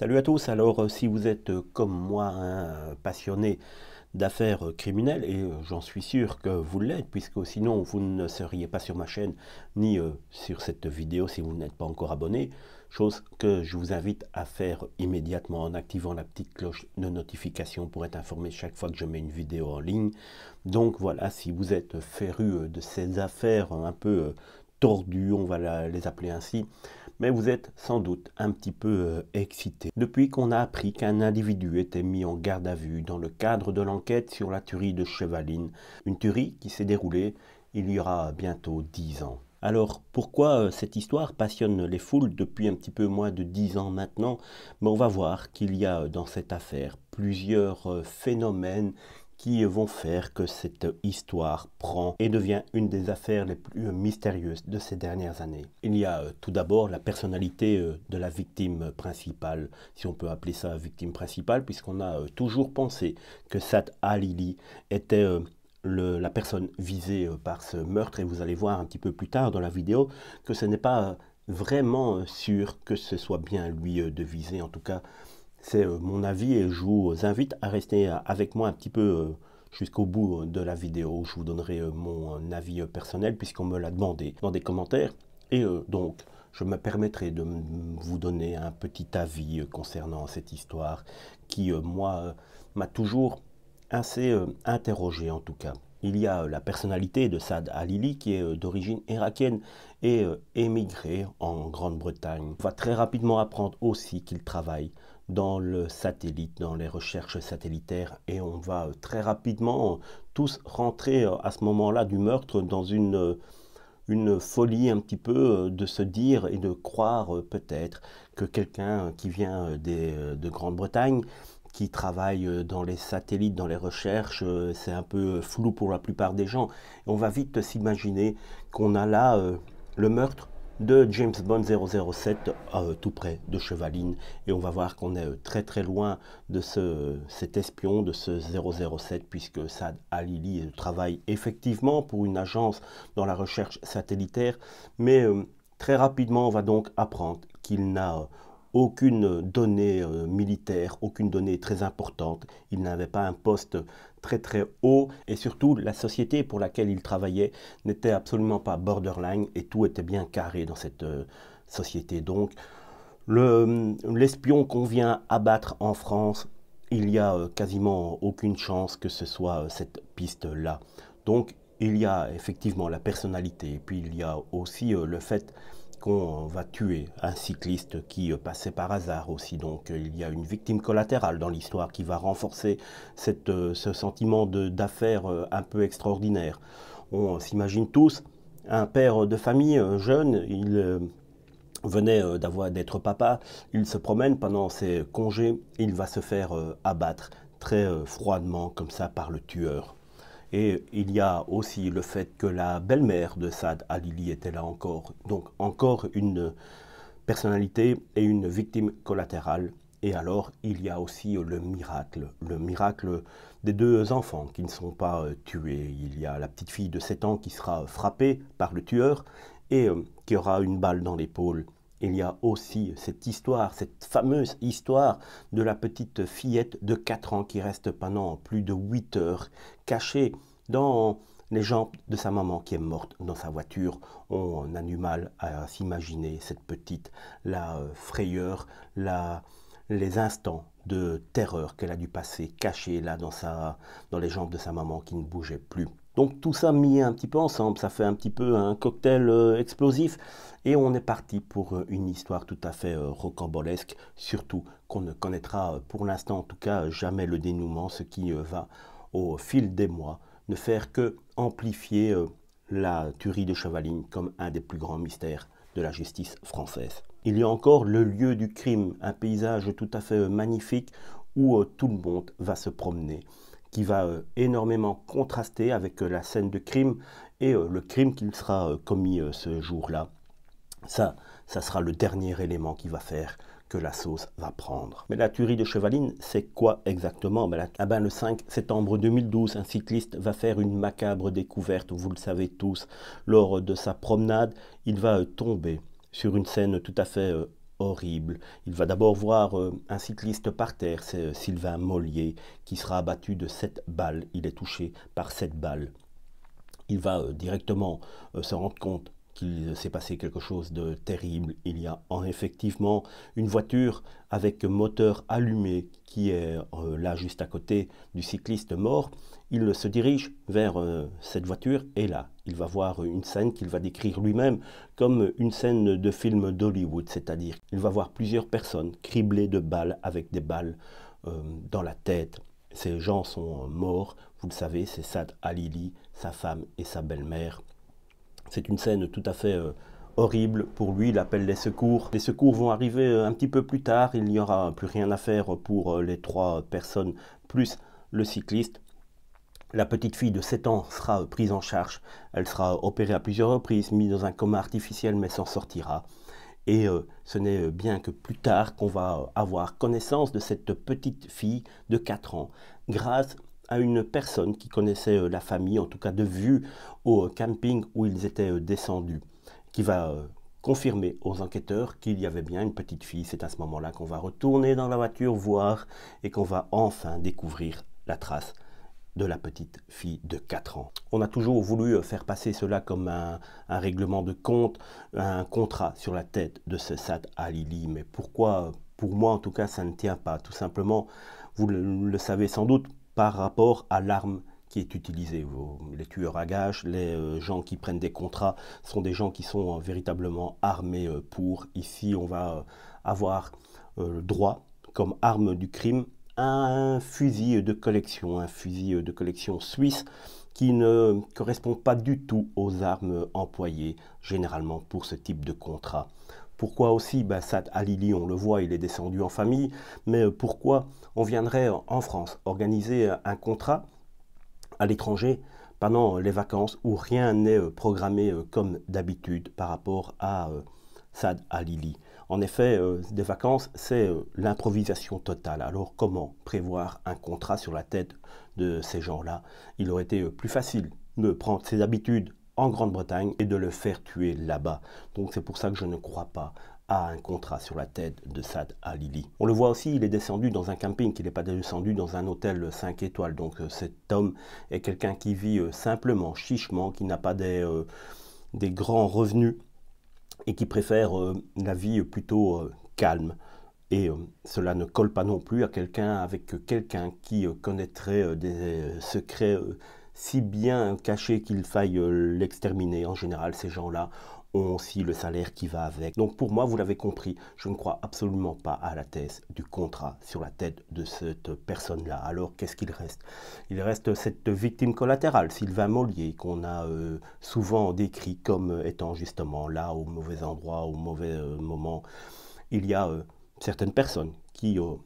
Salut à tous, alors euh, si vous êtes euh, comme moi un hein, passionné d'affaires euh, criminelles, et j'en suis sûr que vous l'êtes, puisque sinon vous ne seriez pas sur ma chaîne ni sur cette vidéo si vous n'êtes pas encore abonné, chose que je vous invite à faire immédiatement en activant la petite cloche de notification pour être informé chaque fois que je mets une vidéo en ligne. Donc voilà, si vous êtes féru de ces affaires un peu tordues, on va les appeler ainsi, mais vous êtes sans doute un petit peu euh, excité. Depuis qu'on a appris qu'un individu était mis en garde à vue dans le cadre de l'enquête sur la tuerie de Chevaline, une tuerie qui s'est déroulée il y aura bientôt dix ans. Alors pourquoi euh, cette histoire passionne les foules depuis un petit peu moins de 10 ans maintenant Mais On va voir qu'il y a euh, dans cette affaire plusieurs phénomènes qui vont faire que cette histoire prend et devient une des affaires les plus mystérieuses de ces dernières années. Il y a euh, tout d'abord la personnalité euh, de la victime principale, si on peut appeler ça victime principale, puisqu'on a euh, toujours pensé que Sat Alili était la personne visée par ce meurtre, et vous allez voir un petit peu plus tard dans la vidéo que ce n'est pas vraiment sûr que ce soit bien lui de viser, en tout cas c'est euh, mon avis et je vous invite à rester euh, avec moi un petit peu euh, jusqu'au bout de la vidéo. Je vous donnerai mon avis personnel puisqu'on me l'a demandé dans des commentaires. Et donc, je me permettrai de vous donner un petit avis concernant cette histoire qui, moi, m'a toujours assez interrogé en tout cas. Il y a la personnalité de Saad Alili qui est d'origine irakienne et émigré en Grande-Bretagne. On va très rapidement apprendre aussi qu'il travaille dans le satellite, dans les recherches satellitaires. Et on va euh, très rapidement tous rentrer euh, à ce moment-là du meurtre dans une, euh, une folie un petit peu de se dire et de croire peut-être que quelqu'un qui vient de Grande-Bretagne qui travaille dans les satellites, dans les recherches, c'est un peu flou pour la plupart des gens. On va vite s'imaginer qu'on a là le meurtre de James Bond 007 euh, tout près de Chevaline. Et on va voir qu'on est euh, très très loin de ce, cet espion, de ce 007, puisque Sad Alili euh, travaille effectivement pour une agence dans la recherche satellitaire. Mais très rapidement, on va donc apprendre qu'il n'a aucune donnée militaire, aucune donnée très importante. Il n'avait pas un poste très très haut et surtout la société pour laquelle il travaillait n'était absolument pas borderline et tout était bien carré dans cette euh, société. Donc euh, l'espion qu'on vient abattre en France, il y a euh, quasiment aucune chance que ce soit cette piste-là. Donc il y a effectivement la personnalité et puis il y a aussi le fait qu'on va tuer un cycliste qui euh, passait par hasard aussi. Donc euh, il y a une victime collatérale dans l'histoire qui va renforcer euh, ce sentiment d'affaire un peu extraordinaire. On s'imagine tous un père de famille jeune, il venait d'avoir d'être papa, il se promène pendant ses congés, il va se faire abattre très froidement comme ça par le tueur. Et il y a aussi le fait que la belle-mère de Saad Alili était là encore. Donc encore une personnalité et une victime collatérale. Et alors, il y a aussi le miracle, le miracle des deux enfants qui ne sont pas euh, tués. Il y a la petite fille de 7 ans qui sera frappée par le tueur et euh, qui aura une balle dans l'épaule il y a aussi cette histoire, cette fameuse histoire de la petite fillette de 4 ans qui reste pendant plus de 8 heures cachée dans les jambes de sa maman qui est morte dans sa voiture. On a du mal à s'imaginer cette petite, la frayeur, la, les instants de terreur qu'elle a dû passer cachée là dans, sa, dans les jambes de sa maman qui ne bougeait plus. Donc tout ça mis un petit peu ensemble, ça fait un petit peu un cocktail euh, explosif. Et on est parti pour euh, une histoire tout à fait euh, rocambolesque, surtout qu'on ne connaîtra pour l'instant en tout cas jamais le dénouement, ce qui va au fil des mois ne faire que amplifier la tuerie de Chevaline comme un des plus grands mystères de la justice française. Il y a encore le lieu du crime, un paysage tout à fait magnifique où tout le monde va se promener qui va euh, énormément contraster avec euh, la scène de crime et euh, le crime qu'il sera commis ce jour-là. Ça, ça sera le dernier élément qui va faire que la sauce va prendre. Mais la tuerie de Chevaline, c'est quoi exactement Le 5 septembre 2012, un cycliste va faire une macabre découverte, vous le savez tous. Lors de sa promenade, il va tomber sur une scène tout à fait horrible. Il va d'abord voir euh, un cycliste par terre, c'est euh, Sylvain Mollier, qui sera abattu de sept balles. Il est touché par sept balles. Il va euh, directement se rendre compte qu'il s'est passé quelque chose de terrible. Il y a effectivement une voiture avec moteur allumé qui est là juste à côté du cycliste mort. Il se dirige vers cette voiture et là, il va voir une scène qu'il va décrire lui-même comme une scène de film d'Hollywood, c'est-à-dire il va voir plusieurs personnes criblées de balles avec des balles euh, dans la tête. Ces gens sont morts, vous le savez, c'est Sad Alili, sa femme et sa belle-mère. C'est une scène tout à fait euh, horrible pour lui, il appelle les secours. Les secours vont arriver euh, un petit peu plus tard, il n'y aura plus rien à faire pour les trois personnes, plus le cycliste. La petite fille de 7 ans sera prise en charge. Elle sera opérée à plusieurs reprises, mise dans un coma artificiel, mais s'en sortira. Et euh, ce n'est bien que plus tard qu'on va avoir connaissance de cette petite fille de 4 ans, grâce à une personne qui connaissait euh, la famille, en tout cas de vue, au camping où ils étaient euh, descendus, qui va confirmer aux enquêteurs qu'il y avait bien une petite fille. C'est à ce moment-là qu'on va retourner dans la voiture, voir, et qu'on va enfin découvrir la trace de la petite fille de 4 ans. On a toujours voulu euh, faire passer cela comme un, règlement de compte, un contrat sur la tête de ce Sad Alili. Mais pourquoi Pour moi, en tout cas, ça ne tient pas. Tout simplement, vous le, le savez sans doute, par rapport à l'arme qui est utilisée. Les tueurs à gages, les euh, gens qui prennent des contrats sont des gens qui sont euh, véritablement armés pour. Ici, on va avoir le droit, comme arme du crime, un fusil de collection, un fusil de collection suisse qui ne correspond pas du tout aux armes employées généralement pour ce type de contrat. Pourquoi aussi ben, Saad Sad Alili, on le voit, il est descendu en famille, mais pourquoi on viendrait en France organiser un contrat à l'étranger pendant les vacances où rien n'est programmé comme d'habitude par rapport à euh, Sad Alili en effet, euh, des vacances, c'est euh, l'improvisation totale. Alors comment prévoir un contrat sur la tête de ces gens-là Il aurait été euh, plus facile de prendre ses habitudes en Grande-Bretagne et de le faire tuer là-bas. Donc c'est pour ça que je ne crois pas à un contrat sur la tête de Sad Alili. On le voit aussi, il est descendu dans un camping, il n'est pas descendu dans un hôtel 5 étoiles. Donc cet homme est quelqu'un qui vit simplement, chichement, qui n'a pas des grands revenus et qui préfèrent euh, la vie plutôt euh, calme. Et euh, cela ne colle pas non plus à quelqu'un avec quelqu'un qui connaîtrait des secrets si bien cachés qu'il faille l'exterminer. En général, ces gens-là aussi le salaire qui va avec. Donc pour moi, vous l'avez compris, je ne crois absolument pas à la thèse du contrat sur la tête de cette personne-là. Alors qu'est-ce qu'il reste Il reste cette victime collatérale, Sylvain Mollier, qu'on a euh, souvent décrit comme étant justement là au mauvais endroit, au mauvais euh, moment. Il y a euh, certaines personnes qui ont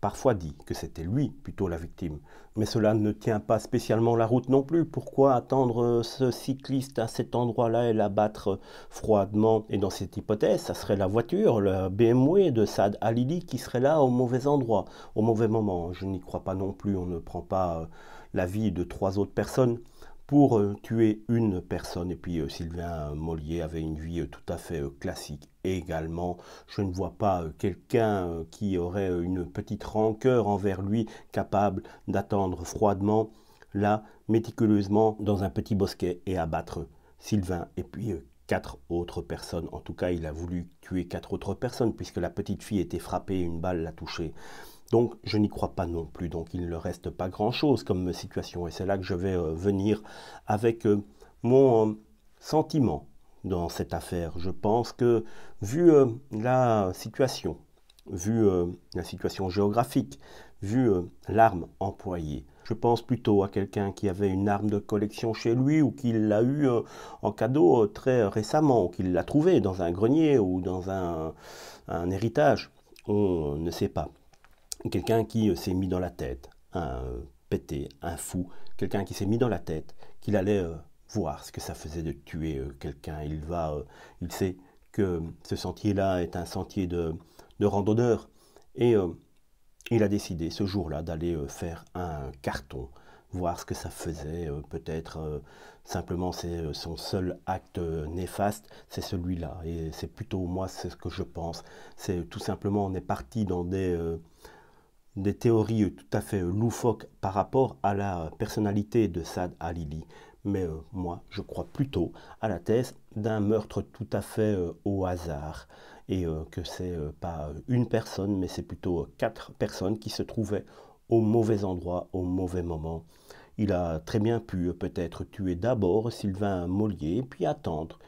parfois dit que c'était lui plutôt la victime. Mais cela ne tient pas spécialement la route non plus. Pourquoi attendre euh, ce cycliste à cet endroit-là et l'abattre froidement Et dans cette hypothèse, ça serait la voiture, le BMW de Saad Alili qui serait là au mauvais endroit, au mauvais moment. Je n'y crois pas non plus, on ne prend pas euh, la vie de trois autres personnes pour euh, tuer une personne. Et puis euh, Sylvain Mollier avait une vie euh, tout à fait classique également. Je ne vois pas quelqu'un qui aurait une petite rancœur envers lui capable d'attendre froidement, là, méticuleusement, dans un petit bosquet et abattre Sylvain. Et puis quatre autres personnes. En tout cas, il a voulu tuer quatre autres personnes puisque la petite fille était frappée une balle l'a touchée. Donc je n'y crois pas non plus. Donc il ne reste pas grand-chose comme situation. Et c'est là que je vais euh, venir avec euh, mon euh, sentiment dans cette affaire. Je pense que vu la situation, vu la situation géographique, vu l'arme employée, je pense plutôt à quelqu'un qui avait une arme de collection chez lui ou qui l'a eu en cadeau très récemment ou qui l'a trouvé dans un grenier ou dans un héritage. On ne sait pas quelqu'un qui euh, s'est mis dans la tête, un euh, pété, un fou, quelqu'un qui s'est mis dans la tête qu'il allait euh, voir ce que ça faisait de tuer quelqu'un. Il va, il sait que ce sentier-là est un sentier de, de randonneur et il a décidé ce jour-là d'aller faire un carton, voir ce que ça faisait. Peut-être simplement c'est son seul acte néfaste, c'est celui-là. Et c'est plutôt moi, c'est ce que je pense. C'est tout simplement on est parti dans des des théories tout à fait euh, loufoques par rapport à la euh, personnalité de Saad Halili. Mais euh, moi, je crois plutôt à la thèse d'un meurtre tout à fait au hasard. Et que c'est pas une personne, mais c'est plutôt quatre personnes qui se trouvaient au mauvais endroit, au mauvais moment. Il a très bien pu peut-être tuer d'abord Sylvain Mollier, puis attendre,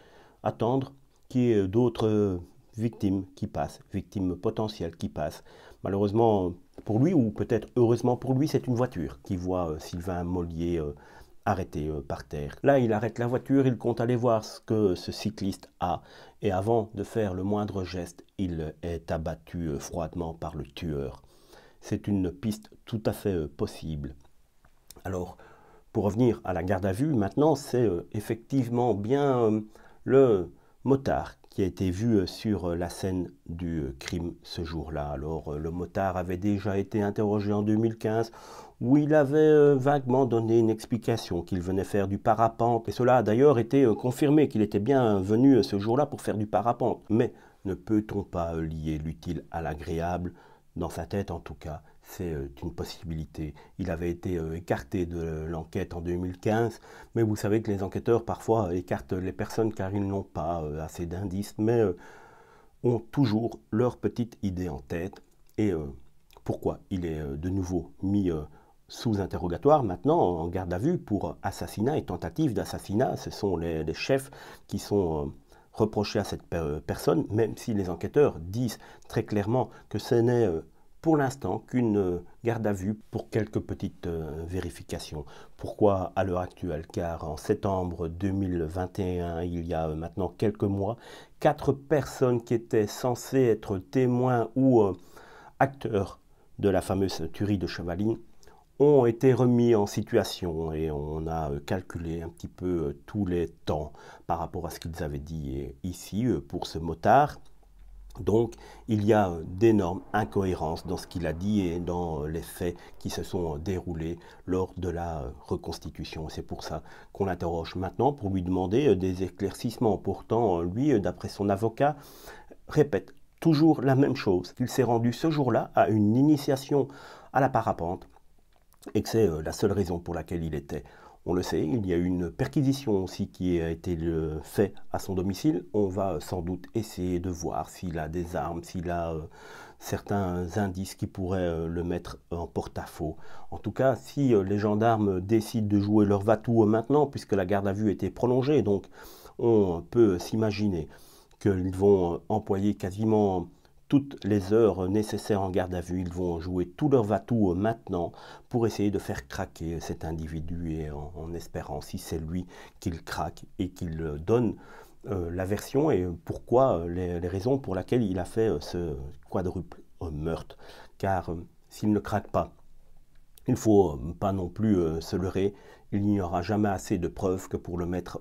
attendre qu'il y ait d'autres victimes qui passent, victimes potentielles qui passent. Malheureusement, pour lui, ou peut-être heureusement pour lui, c'est une voiture qui voit euh, Sylvain Mollier euh, arrêté euh, par terre. Là, il arrête la voiture, il compte aller voir ce que ce cycliste a, et avant de faire le moindre geste, il est abattu froidement par le tueur. C'est une piste tout à fait possible. Alors, pour revenir à la garde à vue, maintenant, c'est effectivement bien le motard qui a été vu euh, sur euh, la scène du euh, crime ce jour-là. Alors le motard avait déjà été interrogé en 2015 où il avait vaguement donné une explication qu'il venait faire du parapente. Et cela a d'ailleurs été confirmé qu'il était bien venu ce jour-là pour faire du parapente. Mais ne peut-on pas lier l'utile à l'agréable Dans sa tête en tout cas, c'est euh, une possibilité. Il avait été euh, écarté de l'enquête en 2015, mais vous savez que les enquêteurs parfois écartent les personnes car ils n'ont pas euh, assez d'indices, mais ont toujours leur petite idée en tête. Et pourquoi il est de nouveau mis sous interrogatoire maintenant en garde à vue pour assassinat et tentative d'assassinat Ce sont les, chefs qui sont reprochés à cette personne, même si les enquêteurs disent très clairement que ce n'est pour l'instant qu'une euh, garde à vue pour quelques petites euh, vérifications. Pourquoi à l'heure actuelle Car en septembre 2021, il y a euh, maintenant quelques mois, quatre personnes qui étaient censées être témoins ou acteurs de la fameuse tuerie de Chevaline ont été remis en situation et on a calculé un petit peu tous les temps par rapport à ce qu'ils avaient dit ici pour ce motard. Donc, il y a euh, d'énormes incohérences dans ce qu'il a dit et dans euh, les faits qui se sont euh, déroulés lors de la reconstitution. C'est pour ça qu'on l'interroge maintenant pour lui demander des éclaircissements. Pourtant, lui, d'après son avocat, répète toujours la même chose, qu'il s'est rendu ce jour-là à une initiation à la parapente et que c'est la seule raison pour laquelle il était on le sait, il y a une perquisition aussi qui a été euh, faite à son domicile. On va sans doute essayer de voir s'il a des armes, s'il a euh, certains indices qui pourraient euh, le mettre en porte-à-faux. En tout cas, si les gendarmes décident de jouer leur vatou maintenant, puisque la garde à vue était prolongée, donc on peut s'imaginer qu'ils vont employer quasiment toutes les heures nécessaires en garde à vue. Ils vont jouer tout leur va maintenant pour essayer de faire craquer cet individu et en, espérant, si c'est lui, qu'il craque et qu'il euh, donne euh, la version et pourquoi, euh, les, raisons pour lesquelles il a fait ce quadruple meurtre. Car s'il ne craque pas, il ne faut pas non plus se leurrer, il n'y aura jamais assez de preuves que pour le mettre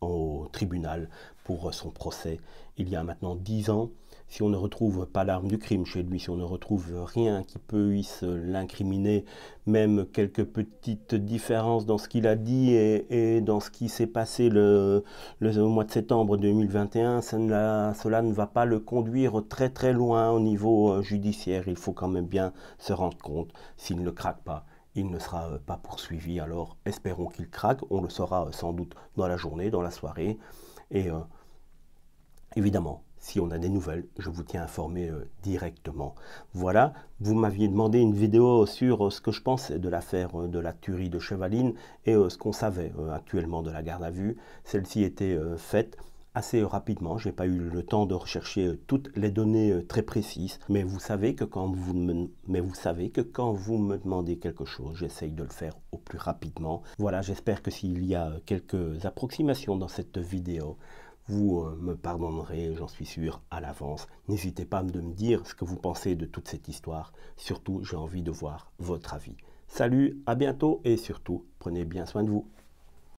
au tribunal pour son procès. Il y a maintenant dix ans, si on ne retrouve pas l'arme du crime chez lui, si on ne retrouve rien qui puisse l'incriminer, même quelques petites différences dans ce qu'il a dit et, dans ce qui s'est passé le, mois de septembre 2021, cela ne va pas le conduire très très loin au niveau euh, judiciaire. Il faut quand même bien se rendre compte s'il ne craque pas il ne sera euh, pas poursuivi. Alors espérons qu'il craque. On le saura euh, sans doute dans la journée, dans la soirée. Et évidemment, si on a des nouvelles, je vous tiens informé euh, directement. Voilà, vous m'aviez demandé une vidéo sur euh, ce que je pense de l'affaire euh, de la tuerie de Chevaline et ce qu'on savait actuellement de la garde à vue. Celle-ci était faite assez rapidement. Je n'ai pas eu le temps de rechercher toutes les données très précises, mais vous savez que quand vous me, mais vous savez que quand vous me demandez quelque chose, j'essaye de le faire au plus rapidement. Voilà, j'espère que s'il y a quelques approximations dans cette vidéo, vous euh, me pardonnerez, j'en suis sûr, à l'avance. N'hésitez pas à me dire ce que vous pensez de toute cette histoire. Surtout, j'ai envie de voir votre avis. Salut, à bientôt et surtout, prenez bien soin de vous.